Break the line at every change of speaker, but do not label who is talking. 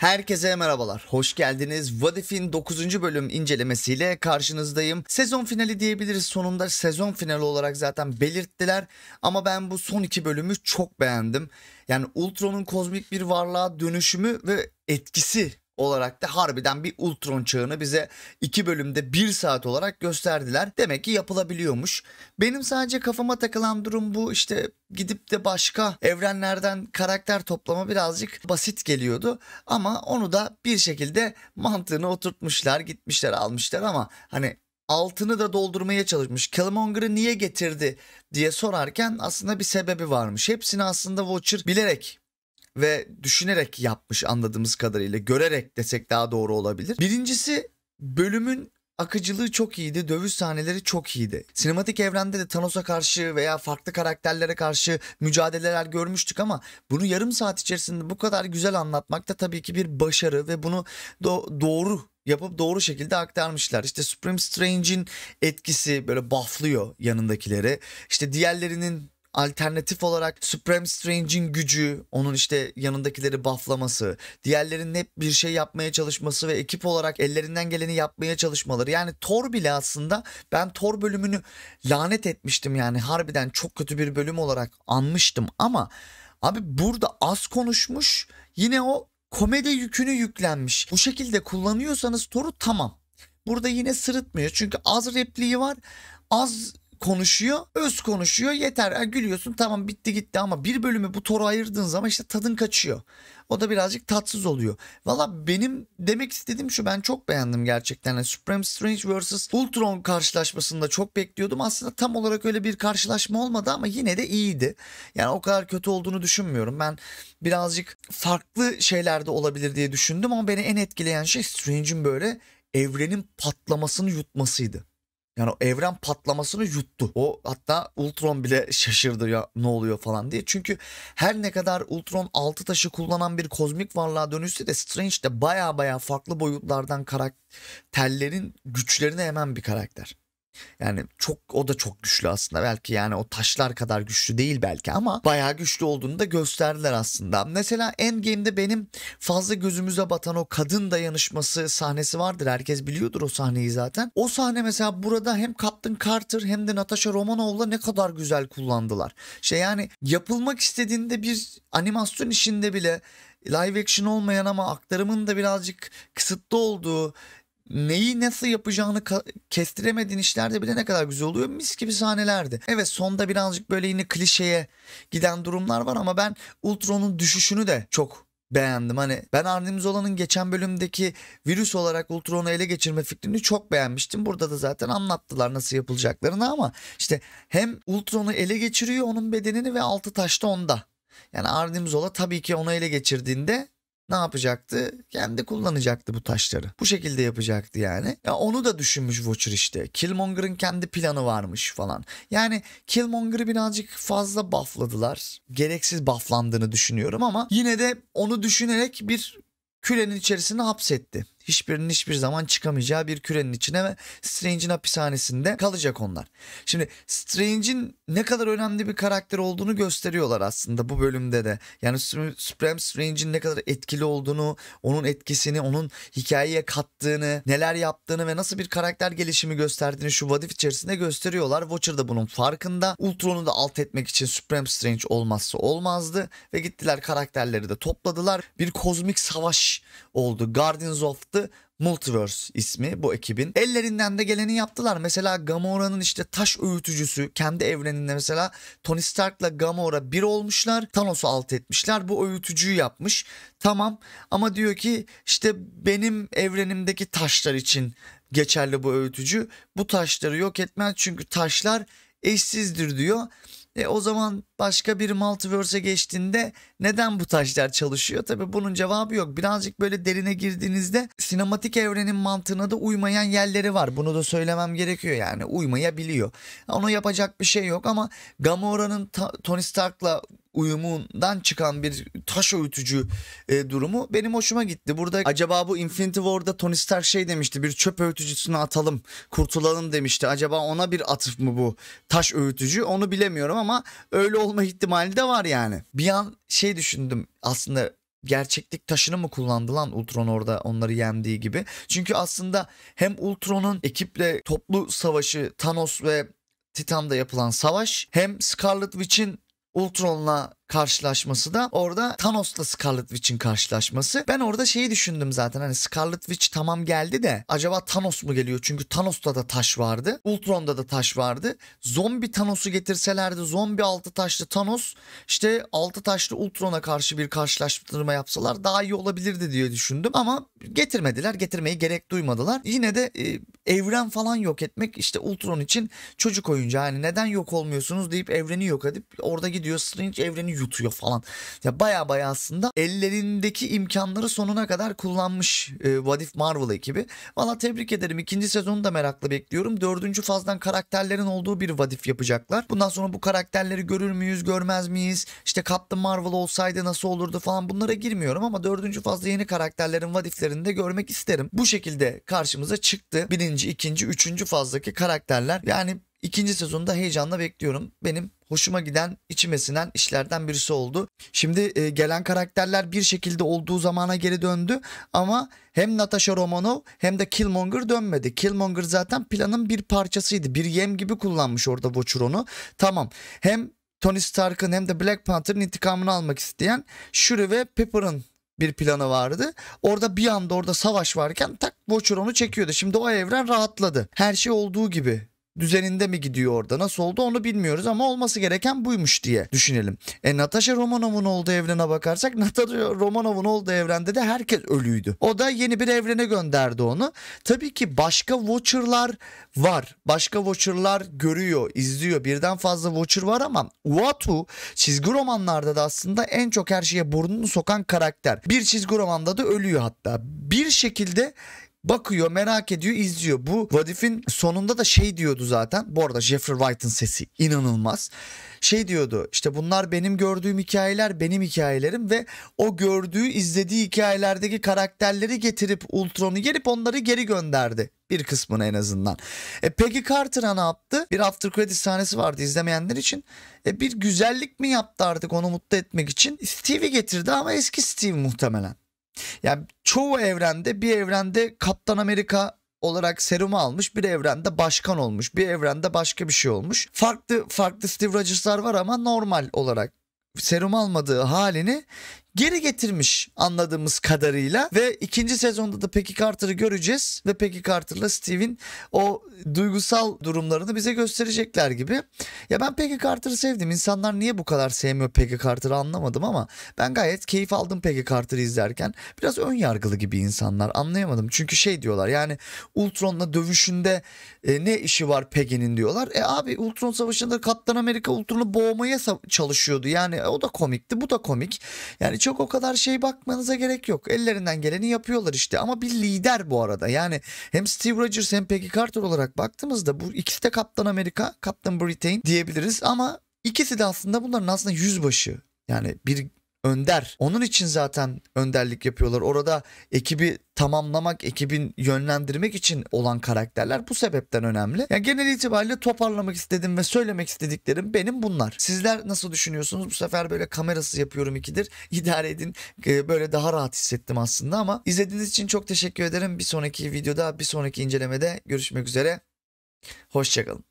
Herkese merhabalar. Hoş geldiniz. Vadif'in 9. bölüm incelemesiyle karşınızdayım. Sezon finali diyebiliriz. Sonunda sezon finali olarak zaten belirttiler. Ama ben bu son iki bölümü çok beğendim. Yani Ultron'un kozmik bir varlığa dönüşümü ve etkisi olarak da harbiden bir Ultron çağını bize iki bölümde bir saat olarak gösterdiler. Demek ki yapılabiliyormuş. Benim sadece kafama takılan durum bu işte gidip de başka evrenlerden karakter toplama birazcık basit geliyordu. Ama onu da bir şekilde mantığını oturtmuşlar gitmişler almışlar ama hani altını da doldurmaya çalışmış. Killmonger'ı niye getirdi diye sorarken aslında bir sebebi varmış. Hepsini aslında Watcher bilerek ve düşünerek yapmış anladığımız kadarıyla görerek desek daha doğru olabilir. Birincisi bölümün akıcılığı çok iyiydi. Dövüş sahneleri çok iyiydi. Sinematik evrende de Thanos'a karşı veya farklı karakterlere karşı mücadeleler görmüştük ama bunu yarım saat içerisinde bu kadar güzel anlatmak da tabii ki bir başarı ve bunu do- doğru yapıp doğru şekilde aktarmışlar. İşte Supreme Strange'in etkisi böyle bufflıyor yanındakileri. İşte diğerlerinin alternatif olarak Supreme Strange'in gücü, onun işte yanındakileri bufflaması, diğerlerinin hep bir şey yapmaya çalışması ve ekip olarak ellerinden geleni yapmaya çalışmaları. Yani Thor bile aslında ben Thor bölümünü lanet etmiştim yani harbiden çok kötü bir bölüm olarak anmıştım ama abi burada az konuşmuş yine o komedi yükünü yüklenmiş. Bu şekilde kullanıyorsanız Thor'u tamam. Burada yine sırıtmıyor çünkü az repliği var az konuşuyor. Öz konuşuyor. Yeter gülüyorsun tamam bitti gitti ama bir bölümü bu toru ayırdığın zaman işte tadın kaçıyor. O da birazcık tatsız oluyor. Valla benim demek istediğim şu ben çok beğendim gerçekten. Yani Supreme Strange vs. Ultron karşılaşmasında çok bekliyordum. Aslında tam olarak öyle bir karşılaşma olmadı ama yine de iyiydi. Yani o kadar kötü olduğunu düşünmüyorum. Ben birazcık farklı şeylerde olabilir diye düşündüm ama beni en etkileyen şey Strange'in böyle evrenin patlamasını yutmasıydı. Yani o evren patlamasını yuttu. O hatta Ultron bile şaşırdı ya ne oluyor falan diye. Çünkü her ne kadar Ultron altı taşı kullanan bir kozmik varlığa dönüşse de Strange de baya baya farklı boyutlardan karakterlerin güçlerine hemen bir karakter. Yani çok o da çok güçlü aslında. Belki yani o taşlar kadar güçlü değil belki ama bayağı güçlü olduğunu da gösterdiler aslında. Mesela Endgame'de benim fazla gözümüze batan o kadın dayanışması sahnesi vardır. Herkes biliyordur o sahneyi zaten. O sahne mesela burada hem Captain Carter hem de Natasha Romanoff'la ne kadar güzel kullandılar. Şey yani yapılmak istediğinde bir animasyon işinde bile live action olmayan ama aktarımın da birazcık kısıtlı olduğu neyi nasıl yapacağını kestiremediğin işlerde bile ne kadar güzel oluyor mis gibi sahnelerdi. Evet sonda birazcık böyle yine klişeye giden durumlar var ama ben Ultron'un düşüşünü de çok beğendim. Hani ben Arnim Zola'nın geçen bölümdeki virüs olarak Ultron'u ele geçirme fikrini çok beğenmiştim. Burada da zaten anlattılar nasıl yapılacaklarını ama işte hem Ultron'u ele geçiriyor onun bedenini ve altı taşta onda. Yani Arnim Zola tabii ki onu ele geçirdiğinde ne yapacaktı? Kendi kullanacaktı bu taşları. Bu şekilde yapacaktı yani. Ya onu da düşünmüş Watcher işte. Killmonger'ın kendi planı varmış falan. Yani Killmonger'ı birazcık fazla buffladılar. Gereksiz bufflandığını düşünüyorum ama yine de onu düşünerek bir külenin içerisine hapsetti hiçbirinin hiçbir zaman çıkamayacağı bir kürenin içine ve Strange'in hapishanesinde kalacak onlar. Şimdi Strange'in ne kadar önemli bir karakter olduğunu gösteriyorlar aslında bu bölümde de. Yani Supreme Strange'in ne kadar etkili olduğunu, onun etkisini, onun hikayeye kattığını, neler yaptığını ve nasıl bir karakter gelişimi gösterdiğini şu vadif içerisinde gösteriyorlar. Watcher da bunun farkında. Ultron'u da alt etmek için Supreme Strange olmazsa olmazdı ve gittiler karakterleri de topladılar. Bir kozmik savaş oldu. Guardians of the yaptı. Multiverse ismi bu ekibin. Ellerinden de geleni yaptılar. Mesela Gamora'nın işte taş öğütücüsü kendi evreninde mesela Tony Stark'la Gamora bir olmuşlar. Thanos'u alt etmişler. Bu öğütücüyü yapmış. Tamam ama diyor ki işte benim evrenimdeki taşlar için geçerli bu öğütücü. Bu taşları yok etmez çünkü taşlar eşsizdir diyor. E, o zaman başka bir multiverse'e geçtiğinde neden bu taşlar çalışıyor? Tabi bunun cevabı yok. Birazcık böyle derine girdiğinizde sinematik evrenin mantığına da uymayan yerleri var. Bunu da söylemem gerekiyor yani uymayabiliyor. Onu yapacak bir şey yok ama Gamora'nın Tony Stark'la uyumundan çıkan bir taş öğütücü e, durumu benim hoşuma gitti. Burada acaba bu Infinity War'da Tony Stark şey demişti bir çöp öğütücüsünü atalım kurtulalım demişti. Acaba ona bir atıf mı bu taş öğütücü onu bilemiyorum ama öyle olma ihtimali de var yani. Bir an şey düşündüm aslında gerçeklik taşını mı kullandı lan Ultron orada onları yemdiği gibi. Çünkü aslında hem Ultron'un ekiple toplu savaşı Thanos ve Titan'da yapılan savaş hem Scarlet Witch'in Ultron'la karşılaşması da orada Thanos'la Scarlet Witch'in karşılaşması. Ben orada şeyi düşündüm zaten hani Scarlet Witch tamam geldi de acaba Thanos mu geliyor? Çünkü Thanos'ta da taş vardı. Ultron'da da taş vardı. Zombi Thanos'u getirselerdi zombi altı taşlı Thanos işte altı taşlı Ultron'a karşı bir karşılaştırma yapsalar daha iyi olabilirdi diye düşündüm. Ama getirmediler. Getirmeyi gerek duymadılar. Yine de e, evren falan yok etmek işte Ultron için çocuk oyuncağı. yani neden yok olmuyorsunuz deyip evreni yok edip orada gidiyor Strange evreni yutuyor falan. Ya baya baya aslında ellerindeki imkanları sonuna kadar kullanmış e, What If Marvel ekibi. Valla tebrik ederim. ikinci sezonu da merakla bekliyorum. Dördüncü fazdan karakterlerin olduğu bir What If yapacaklar. Bundan sonra bu karakterleri görür müyüz görmez miyiz? İşte Captain Marvel olsaydı nasıl olurdu falan bunlara girmiyorum ama dördüncü fazla yeni karakterlerin What If'lerini de görmek isterim. Bu şekilde karşımıza çıktı. Birinci birinci, ikinci, üçüncü fazdaki karakterler. Yani ikinci sezonda heyecanla bekliyorum. Benim hoşuma giden, içime sinen işlerden birisi oldu. Şimdi e, gelen karakterler bir şekilde olduğu zamana geri döndü ama hem Natasha Romanov hem de Killmonger dönmedi. Killmonger zaten planın bir parçasıydı. Bir yem gibi kullanmış orada Watcher'onu. Tamam. Hem Tony Stark'ın hem de Black Panther'ın intikamını almak isteyen Shuri ve Pepper'ın bir planı vardı. Orada bir anda orada savaş varken tak Boçur onu çekiyordu. Şimdi o evren rahatladı. Her şey olduğu gibi düzeninde mi gidiyor orada nasıl oldu onu bilmiyoruz ama olması gereken buymuş diye düşünelim. E Natasha Romanov'un olduğu evrene bakarsak Natasha Romanov'un olduğu evrende de herkes ölüydü. O da yeni bir evrene gönderdi onu. Tabii ki başka Watcher'lar var. Başka Watcher'lar görüyor, izliyor. Birden fazla Watcher var ama Uatu çizgi romanlarda da aslında en çok her şeye burnunu sokan karakter. Bir çizgi romanda da ölüyor hatta. Bir şekilde Bakıyor, merak ediyor, izliyor. Bu vadifin sonunda da şey diyordu zaten. Bu arada Jeffrey Wright'ın sesi inanılmaz. Şey diyordu işte bunlar benim gördüğüm hikayeler benim hikayelerim ve o gördüğü izlediği hikayelerdeki karakterleri getirip Ultron'u gelip onları geri gönderdi. Bir kısmını en azından. E Peggy Carter'a ne yaptı? Bir after Credits sahnesi vardı izlemeyenler için. E bir güzellik mi yaptı artık onu mutlu etmek için? Steve'i getirdi ama eski Steve muhtemelen. Yani çoğu evrende bir evrende Kaptan Amerika olarak serumu almış. Bir evrende başkan olmuş. Bir evrende başka bir şey olmuş. Farklı farklı Steve Rogers'lar var ama normal olarak serum almadığı halini geri getirmiş anladığımız kadarıyla ve ikinci sezonda da Peggy Carter'ı göreceğiz ve Peggy Carter'la Steve'in o duygusal durumlarını bize gösterecekler gibi. Ya ben Peggy Carter'ı sevdim. İnsanlar niye bu kadar sevmiyor Peggy Carter'ı anlamadım ama ben gayet keyif aldım Peggy Carter'ı izlerken. Biraz ön yargılı gibi insanlar anlayamadım. Çünkü şey diyorlar yani Ultron'la dövüşünde e, ne işi var Peggy'nin diyorlar. E abi Ultron savaşında Kaptan Amerika Ultron'u boğmaya çalışıyordu. Yani e, o da komikti bu da komik. Yani çok o kadar şey bakmanıza gerek yok. Ellerinden geleni yapıyorlar işte ama bir lider bu arada. Yani hem Steve Rogers hem Peggy Carter olarak baktığımızda bu ikisi de Kaptan Amerika, Kaptan Britain diyebiliriz ama ikisi de aslında bunların aslında yüzbaşı. Yani bir önder. Onun için zaten önderlik yapıyorlar. Orada ekibi tamamlamak, ekibin yönlendirmek için olan karakterler bu sebepten önemli. Yani genel itibariyle toparlamak istedim ve söylemek istediklerim benim bunlar. Sizler nasıl düşünüyorsunuz? Bu sefer böyle kamerası yapıyorum ikidir. İdare edin. Ee, böyle daha rahat hissettim aslında ama izlediğiniz için çok teşekkür ederim. Bir sonraki videoda, bir sonraki incelemede görüşmek üzere. Hoşçakalın.